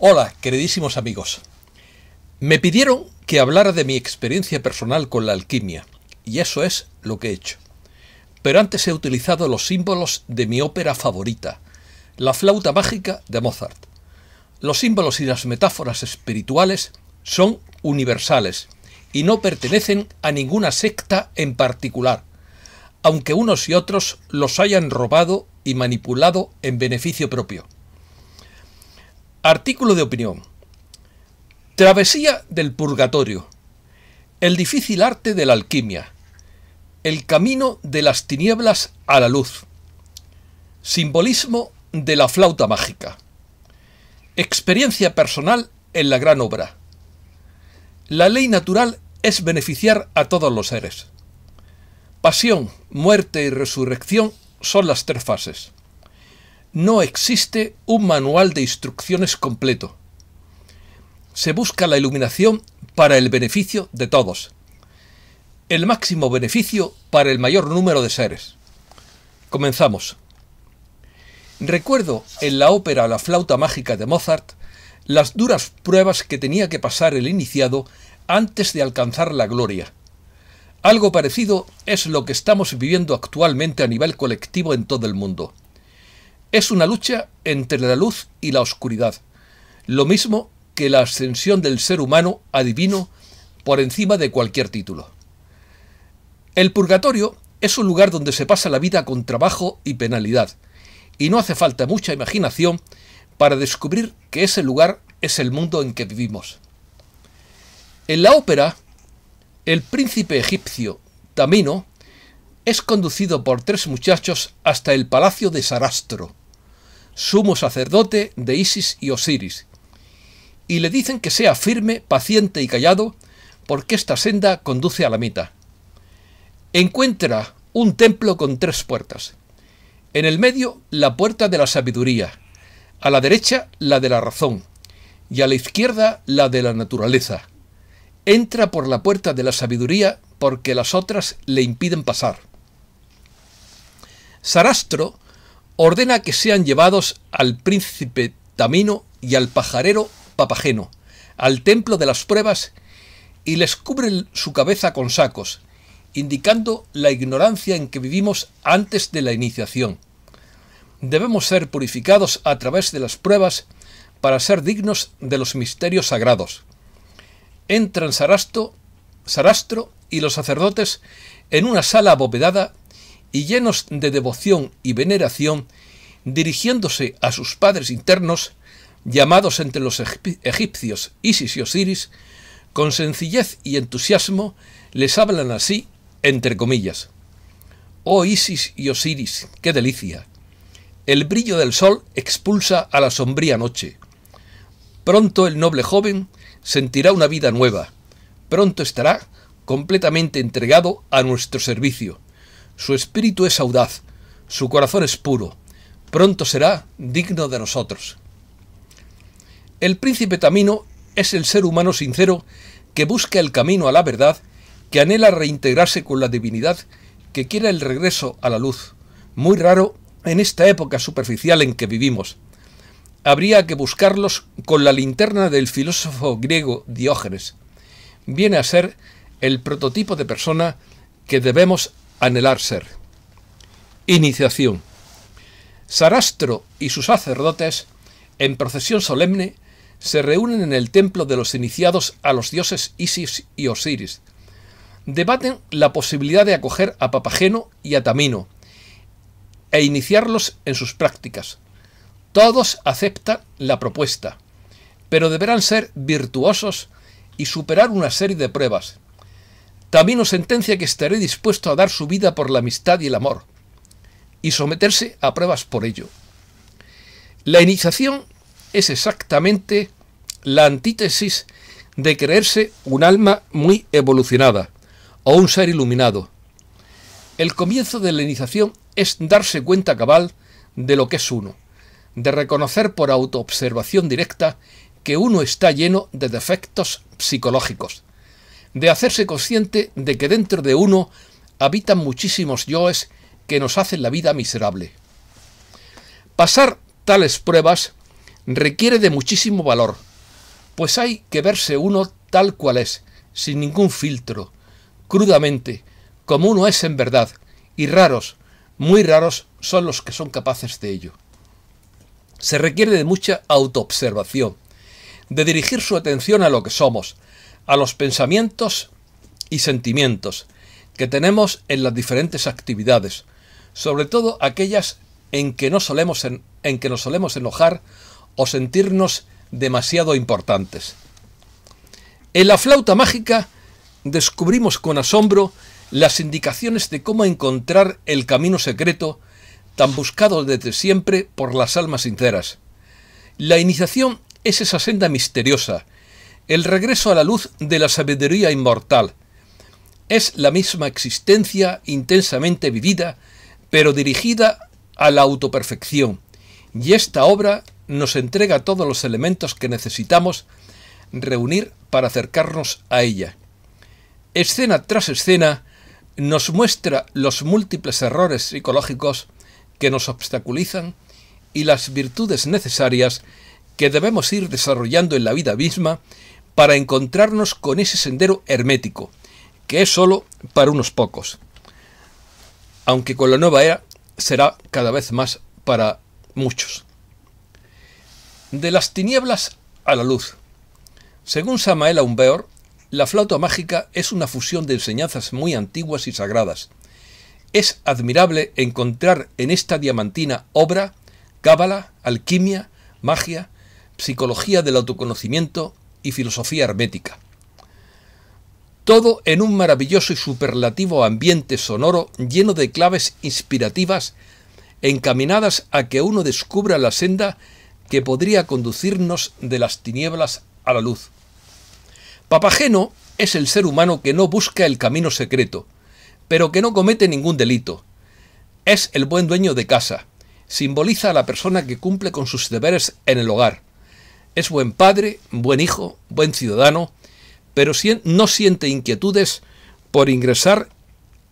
Hola, queridísimos amigos. Me pidieron que hablara de mi experiencia personal con la alquimia, y eso es lo que he hecho. Pero antes he utilizado los símbolos de mi ópera favorita, la flauta mágica de Mozart. Los símbolos y las metáforas espirituales son universales y no pertenecen a ninguna secta en particular, aunque unos y otros los hayan robado y manipulado en beneficio propio. Artículo de opinión. Travesía del Purgatorio. El difícil arte de la alquimia. El camino de las tinieblas a la luz. Simbolismo de la flauta mágica. Experiencia personal en la gran obra. La ley natural es beneficiar a todos los seres. Pasión, muerte y resurrección son las tres fases no existe un manual de instrucciones completo. Se busca la iluminación para el beneficio de todos. El máximo beneficio para el mayor número de seres. Comenzamos. Recuerdo en la ópera La flauta mágica de Mozart las duras pruebas que tenía que pasar el iniciado antes de alcanzar la gloria. Algo parecido es lo que estamos viviendo actualmente a nivel colectivo en todo el mundo. Es una lucha entre la luz y la oscuridad, lo mismo que la ascensión del ser humano a divino por encima de cualquier título. El purgatorio es un lugar donde se pasa la vida con trabajo y penalidad, y no hace falta mucha imaginación para descubrir que ese lugar es el mundo en que vivimos. En la ópera, el príncipe egipcio Tamino es conducido por tres muchachos hasta el palacio de Sarastro, sumo sacerdote de Isis y Osiris. Y le dicen que sea firme, paciente y callado, porque esta senda conduce a la mitad. Encuentra un templo con tres puertas. En el medio, la puerta de la sabiduría, a la derecha, la de la razón, y a la izquierda, la de la naturaleza. Entra por la puerta de la sabiduría porque las otras le impiden pasar. Sarastro ordena que sean llevados al príncipe Tamino y al pajarero Papageno, al templo de las pruebas, y les cubre su cabeza con sacos, indicando la ignorancia en que vivimos antes de la iniciación. Debemos ser purificados a través de las pruebas para ser dignos de los misterios sagrados. Entran sarastro Sarastro y los sacerdotes en una sala abovedada y llenos de devoción y veneración, dirigiéndose a sus padres internos, llamados entre los egipcios Isis y Osiris, con sencillez y entusiasmo les hablan así, entre comillas. Oh Isis y Osiris, qué delicia. El brillo del sol expulsa a la sombría noche. Pronto el noble joven sentirá una vida nueva. Pronto estará completamente entregado a nuestro servicio. Su espíritu es audaz, su corazón es puro, pronto será digno de nosotros. El príncipe Tamino es el ser humano sincero que busca el camino a la verdad, que anhela reintegrarse con la divinidad, que quiera el regreso a la luz, muy raro en esta época superficial en que vivimos. Habría que buscarlos con la linterna del filósofo griego Diógenes. Viene a ser el prototipo de persona que debemos anhelar ser. Iniciación. Sarastro y sus sacerdotes, en procesión solemne, se reúnen en el templo de los iniciados a los dioses Isis y Osiris. Debaten la posibilidad de acoger a Papageno y a Tamino e iniciarlos en sus prácticas. Todos aceptan la propuesta, pero deberán ser virtuosos y superar una serie de pruebas. También nos sentencia que estaré dispuesto a dar su vida por la amistad y el amor, y someterse a pruebas por ello. La iniciación es exactamente la antítesis de creerse un alma muy evolucionada o un ser iluminado. El comienzo de la iniciación es darse cuenta cabal de lo que es uno, de reconocer por autoobservación directa que uno está lleno de defectos psicológicos, de hacerse consciente de que dentro de uno habitan muchísimos yoes que nos hacen la vida miserable. Pasar tales pruebas requiere de muchísimo valor, pues hay que verse uno tal cual es, sin ningún filtro, crudamente, como uno es en verdad, y raros, muy raros son los que son capaces de ello. Se requiere de mucha autoobservación, de dirigir su atención a lo que somos, a los pensamientos y sentimientos que tenemos en las diferentes actividades, sobre todo aquellas en que, no en, que nos solemos enojar o sentirnos demasiado importantes. En la flauta mágica descubrimos con asombro las indicaciones de cómo encontrar el camino secreto tan buscado desde siempre por las almas sinceras. La iniciación es esa senda misteriosa el regreso a la luz de la sabiduría inmortal. Es la misma existencia intensamente vivida, pero dirigida a la autoperfección, y esta obra nos entrega todos los elementos que necesitamos reunir para acercarnos a ella. Escena tras escena nos muestra los múltiples errores psicológicos que nos obstaculizan y las virtudes necesarias que debemos ir desarrollando en la vida misma para encontrarnos con ese sendero hermético, que es solo para unos pocos, aunque con la nueva era será cada vez más para muchos. De las tinieblas a la luz. Según Samael Aumbeor, la flauta mágica es una fusión de enseñanzas muy antiguas y sagradas. Es admirable encontrar en esta diamantina obra cábala, alquimia, magia, psicología del autoconocimiento, y filosofía hermética. Todo en un maravilloso y superlativo ambiente sonoro lleno de claves inspirativas encaminadas a que uno descubra la senda que podría conducirnos de las tinieblas a la luz. Papageno es el ser humano que no busca el camino secreto, pero que no comete ningún delito. Es el buen dueño de casa, simboliza a la persona que cumple con sus deberes en el hogar, es buen padre, buen hijo, buen ciudadano, pero no siente inquietudes por ingresar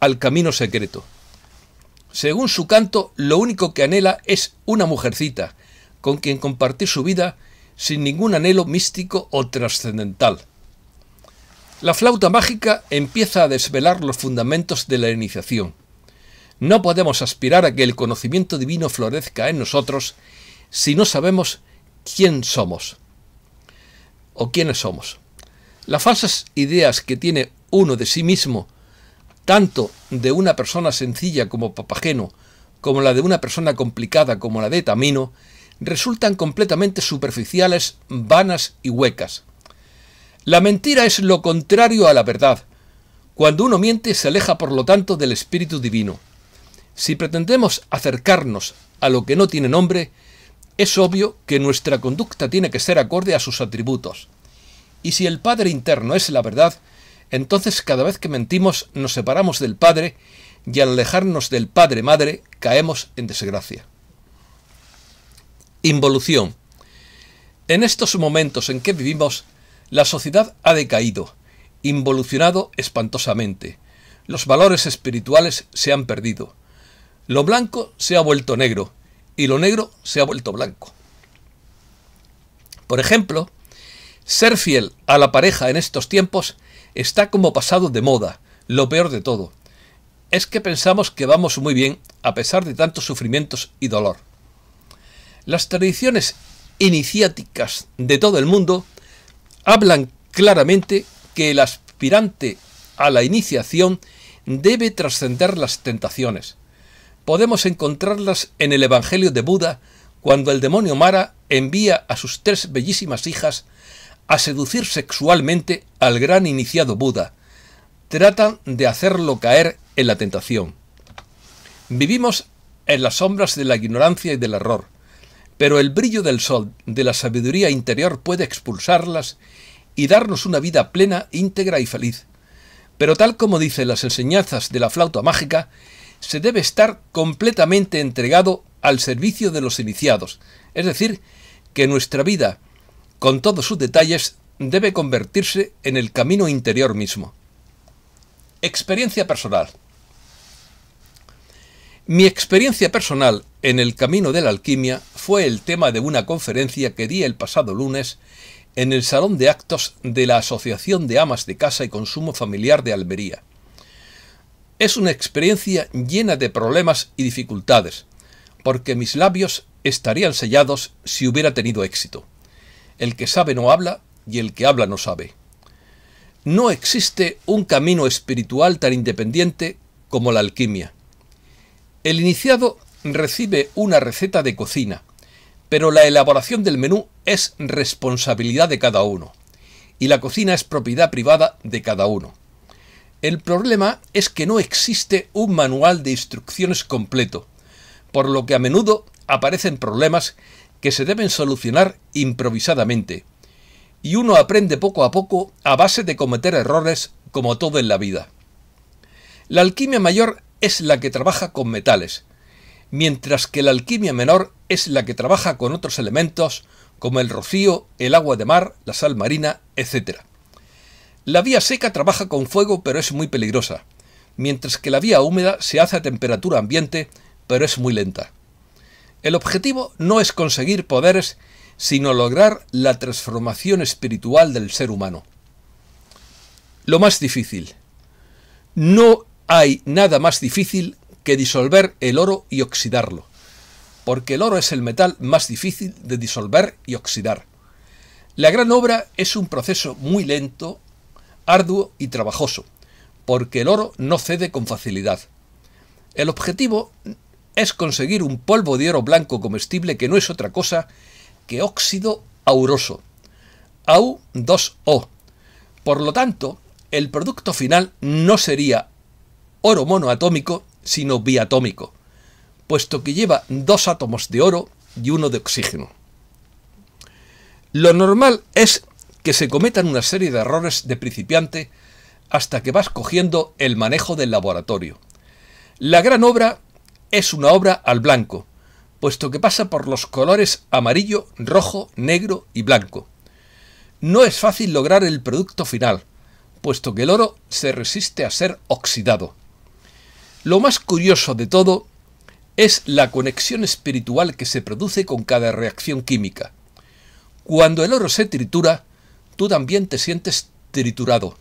al camino secreto. Según su canto, lo único que anhela es una mujercita, con quien compartir su vida sin ningún anhelo místico o trascendental. La flauta mágica empieza a desvelar los fundamentos de la iniciación. No podemos aspirar a que el conocimiento divino florezca en nosotros si no sabemos quién somos o quiénes somos. Las falsas ideas que tiene uno de sí mismo, tanto de una persona sencilla como Papageno, como la de una persona complicada como la de Tamino, resultan completamente superficiales, vanas y huecas. La mentira es lo contrario a la verdad. Cuando uno miente se aleja por lo tanto del espíritu divino. Si pretendemos acercarnos a lo que no tiene nombre, es obvio que nuestra conducta tiene que ser acorde a sus atributos. Y si el Padre interno es la verdad, entonces cada vez que mentimos nos separamos del Padre y al alejarnos del Padre Madre caemos en desgracia. Involución. En estos momentos en que vivimos, la sociedad ha decaído, involucionado espantosamente. Los valores espirituales se han perdido. Lo blanco se ha vuelto negro y lo negro se ha vuelto blanco. Por ejemplo, ser fiel a la pareja en estos tiempos está como pasado de moda, lo peor de todo. Es que pensamos que vamos muy bien a pesar de tantos sufrimientos y dolor. Las tradiciones iniciáticas de todo el mundo hablan claramente que el aspirante a la iniciación debe trascender las tentaciones, podemos encontrarlas en el Evangelio de Buda, cuando el demonio Mara envía a sus tres bellísimas hijas a seducir sexualmente al gran iniciado Buda. Tratan de hacerlo caer en la tentación. Vivimos en las sombras de la ignorancia y del error, pero el brillo del sol de la sabiduría interior puede expulsarlas y darnos una vida plena, íntegra y feliz. Pero tal como dicen las enseñanzas de la flauta mágica, se debe estar completamente entregado al servicio de los iniciados, es decir, que nuestra vida, con todos sus detalles, debe convertirse en el camino interior mismo. Experiencia personal. Mi experiencia personal en el camino de la alquimia fue el tema de una conferencia que di el pasado lunes en el Salón de Actos de la Asociación de Amas de Casa y Consumo Familiar de Almería. Es una experiencia llena de problemas y dificultades, porque mis labios estarían sellados si hubiera tenido éxito. El que sabe no habla y el que habla no sabe. No existe un camino espiritual tan independiente como la alquimia. El iniciado recibe una receta de cocina, pero la elaboración del menú es responsabilidad de cada uno, y la cocina es propiedad privada de cada uno. El problema es que no existe un manual de instrucciones completo, por lo que a menudo aparecen problemas que se deben solucionar improvisadamente, y uno aprende poco a poco a base de cometer errores como todo en la vida. La alquimia mayor es la que trabaja con metales, mientras que la alquimia menor es la que trabaja con otros elementos como el rocío, el agua de mar, la sal marina, etcétera. La vía seca trabaja con fuego pero es muy peligrosa, mientras que la vía húmeda se hace a temperatura ambiente pero es muy lenta. El objetivo no es conseguir poderes, sino lograr la transformación espiritual del ser humano. Lo más difícil. No hay nada más difícil que disolver el oro y oxidarlo, porque el oro es el metal más difícil de disolver y oxidar. La gran obra es un proceso muy lento arduo y trabajoso, porque el oro no cede con facilidad. El objetivo es conseguir un polvo de oro blanco comestible que no es otra cosa que óxido auroso, AU2O. Por lo tanto, el producto final no sería oro monoatómico, sino biatómico, puesto que lleva dos átomos de oro y uno de oxígeno. Lo normal es que se cometan una serie de errores de principiante hasta que vas cogiendo el manejo del laboratorio. La gran obra es una obra al blanco, puesto que pasa por los colores amarillo, rojo, negro y blanco. No es fácil lograr el producto final, puesto que el oro se resiste a ser oxidado. Lo más curioso de todo es la conexión espiritual que se produce con cada reacción química. Cuando el oro se tritura, tú también te sientes triturado.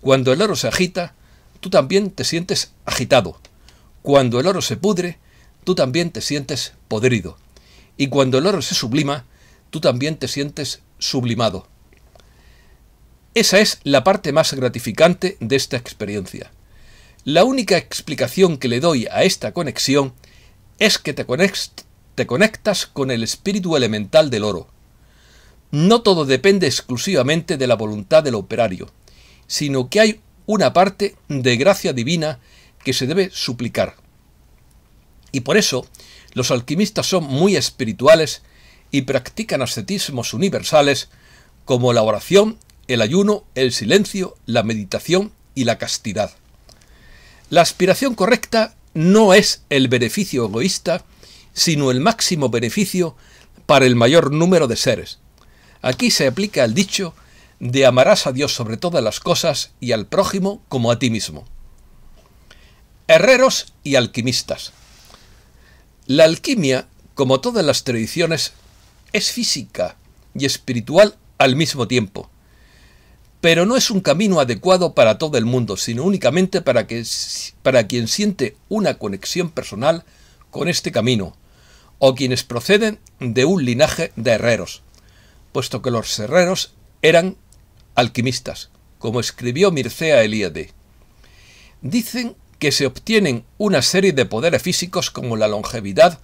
Cuando el oro se agita, tú también te sientes agitado. Cuando el oro se pudre, tú también te sientes podrido. Y cuando el oro se sublima, tú también te sientes sublimado. Esa es la parte más gratificante de esta experiencia. La única explicación que le doy a esta conexión es que te, conectas con el espíritu elemental del oro, no todo depende exclusivamente de la voluntad del operario, sino que hay una parte de gracia divina que se debe suplicar. Y por eso los alquimistas son muy espirituales y practican ascetismos universales como la oración, el ayuno, el silencio, la meditación y la castidad. La aspiración correcta no es el beneficio egoísta, sino el máximo beneficio para el mayor número de seres, Aquí se aplica el dicho de amarás a Dios sobre todas las cosas y al prójimo como a ti mismo. Herreros y alquimistas. La alquimia, como todas las tradiciones, es física y espiritual al mismo tiempo. Pero no es un camino adecuado para todo el mundo, sino únicamente para, que, para quien siente una conexión personal con este camino, o quienes proceden de un linaje de herreros puesto que los herreros eran alquimistas, como escribió Mircea Eliade. Dicen que se obtienen una serie de poderes físicos como la longevidad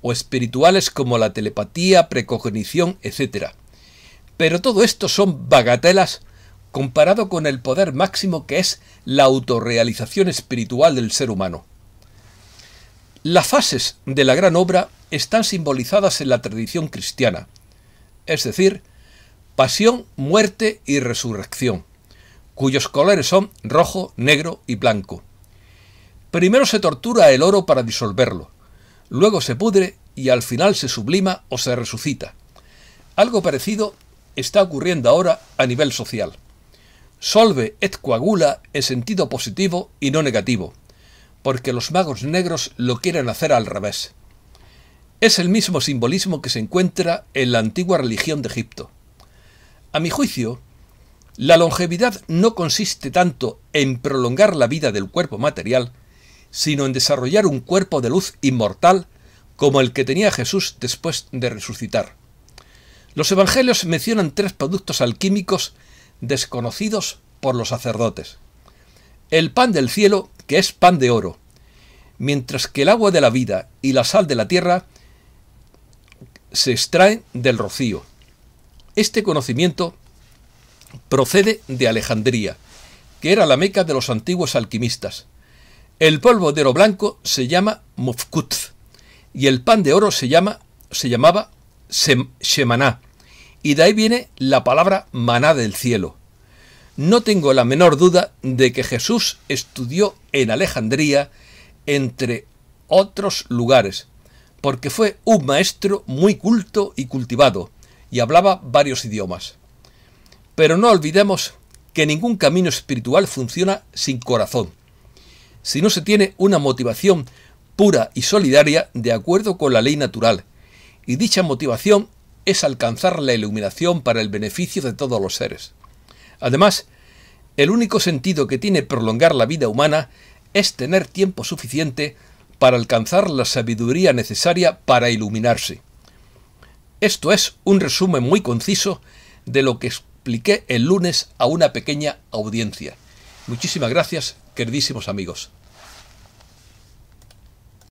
o espirituales como la telepatía, precognición, etc. Pero todo esto son bagatelas comparado con el poder máximo que es la autorrealización espiritual del ser humano. Las fases de la gran obra están simbolizadas en la tradición cristiana, es decir, pasión, muerte y resurrección, cuyos colores son rojo, negro y blanco. Primero se tortura el oro para disolverlo, luego se pudre y al final se sublima o se resucita. Algo parecido está ocurriendo ahora a nivel social. Solve et coagula en sentido positivo y no negativo, porque los magos negros lo quieren hacer al revés. Es el mismo simbolismo que se encuentra en la antigua religión de Egipto. A mi juicio, la longevidad no consiste tanto en prolongar la vida del cuerpo material, sino en desarrollar un cuerpo de luz inmortal como el que tenía Jesús después de resucitar. Los evangelios mencionan tres productos alquímicos desconocidos por los sacerdotes. El pan del cielo, que es pan de oro, mientras que el agua de la vida y la sal de la tierra se extraen del rocío. Este conocimiento procede de Alejandría, que era la meca de los antiguos alquimistas. El polvo de oro blanco se llama mufkut y el pan de oro se, llama, se llamaba shemaná, y de ahí viene la palabra maná del cielo. No tengo la menor duda de que Jesús estudió en Alejandría, entre otros lugares, porque fue un maestro muy culto y cultivado, y hablaba varios idiomas. Pero no olvidemos que ningún camino espiritual funciona sin corazón, si no se tiene una motivación pura y solidaria de acuerdo con la ley natural, y dicha motivación es alcanzar la iluminación para el beneficio de todos los seres. Además, el único sentido que tiene prolongar la vida humana es tener tiempo suficiente para alcanzar la sabiduría necesaria para iluminarse. Esto es un resumen muy conciso de lo que expliqué el lunes a una pequeña audiencia. Muchísimas gracias, queridísimos amigos.